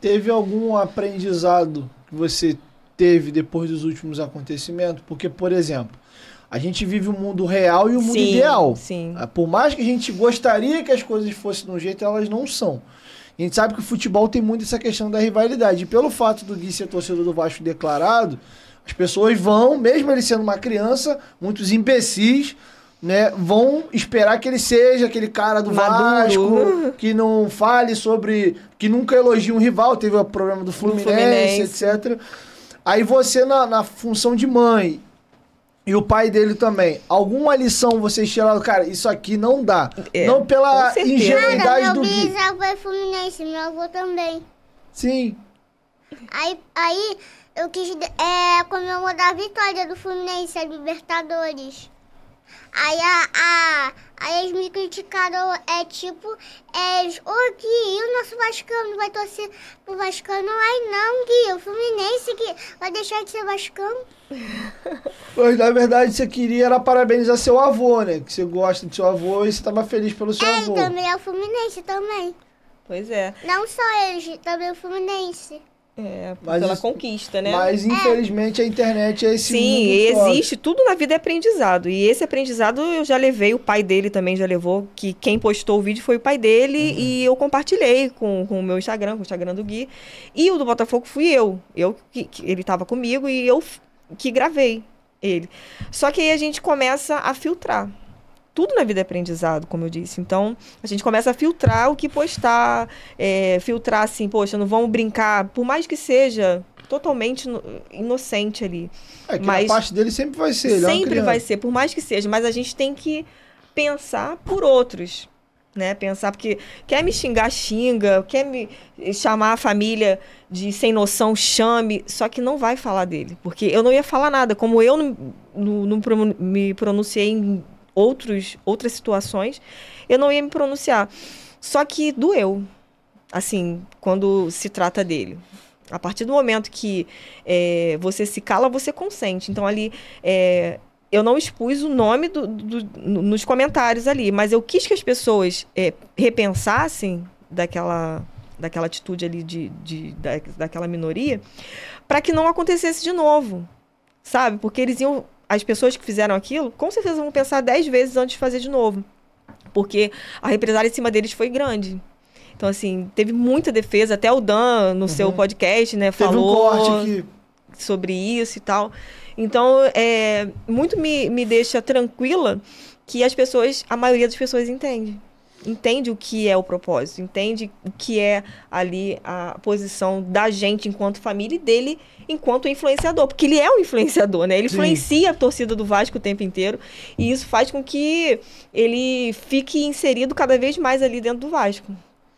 Teve algum aprendizado que você teve depois dos últimos acontecimentos? Porque, por exemplo, a gente vive o um mundo real e o um mundo ideal. Sim. Ah, por mais que a gente gostaria que as coisas fossem de um jeito, elas não são. A gente sabe que o futebol tem muito essa questão da rivalidade. E pelo fato do Gui ser torcedor do Vasco declarado, as pessoas vão, mesmo ele sendo uma criança, muitos imbecis, né, vão esperar que ele seja aquele cara do Maduro. Vasco, que não fale sobre. que nunca elogie um rival, teve o problema do Fluminense, Fluminense. etc. Aí você, na, na, função de mãe. E o pai dele também. Alguma lição vocês tiraram? Cara, isso aqui não dá. É, não pela ingenuidade cara, do. Meu bisavô é Fluminense, meu avô também. Sim. Aí, aí eu quis é, comemorar a vitória do Fluminense, a Libertadores. Aí, a, a, aí eles me criticaram, é tipo, é, ô Gui, e o nosso Vascano vai torcer pro Vascano? Ai não, Gui, o Fluminense que vai deixar de ser Vascano. Mas na verdade você queria era parabenizar seu avô, né? Que você gosta do seu avô e você tava feliz pelo seu é, avô. É, também é o Fluminense também. Pois é. Não só eles, também é o Fluminense. É, mas pela conquista, né? Mas é. infelizmente a internet é esse Sim, existe. Tudo na vida é aprendizado. E esse aprendizado eu já levei, o pai dele também já levou, que quem postou o vídeo foi o pai dele uhum. e eu compartilhei com, com o meu Instagram, com o Instagram do Gui. E o do Botafogo fui eu. Eu que, que ele estava comigo e eu que gravei ele. Só que aí a gente começa a filtrar tudo na vida é aprendizado, como eu disse. Então, a gente começa a filtrar o que postar, é, filtrar assim, poxa, não vamos brincar, por mais que seja totalmente inocente ali. É, que mas a parte dele sempre vai ser. É sempre é vai ser, por mais que seja, mas a gente tem que pensar por outros. Né, pensar, porque quer me xingar, xinga, quer me chamar a família de sem noção, chame, só que não vai falar dele, porque eu não ia falar nada, como eu não, não, não me pronunciei em outros, outras situações, eu não ia me pronunciar. Só que doeu, assim, quando se trata dele. A partir do momento que é, você se cala, você consente. Então, ali, é, eu não expus o nome do, do, nos comentários ali, mas eu quis que as pessoas é, repensassem daquela daquela atitude ali de, de da, daquela minoria, para que não acontecesse de novo, sabe? Porque eles iam as pessoas que fizeram aquilo, com certeza vão pensar dez vezes antes de fazer de novo. Porque a represália em cima deles foi grande. Então, assim, teve muita defesa. Até o Dan, no uhum. seu podcast, né, falou um sobre isso e tal. Então, é, muito me, me deixa tranquila que as pessoas, a maioria das pessoas entende entende o que é o propósito, entende o que é ali a posição da gente enquanto família e dele enquanto influenciador, porque ele é um influenciador, né? Ele Sim. influencia a torcida do Vasco o tempo inteiro e isso faz com que ele fique inserido cada vez mais ali dentro do Vasco.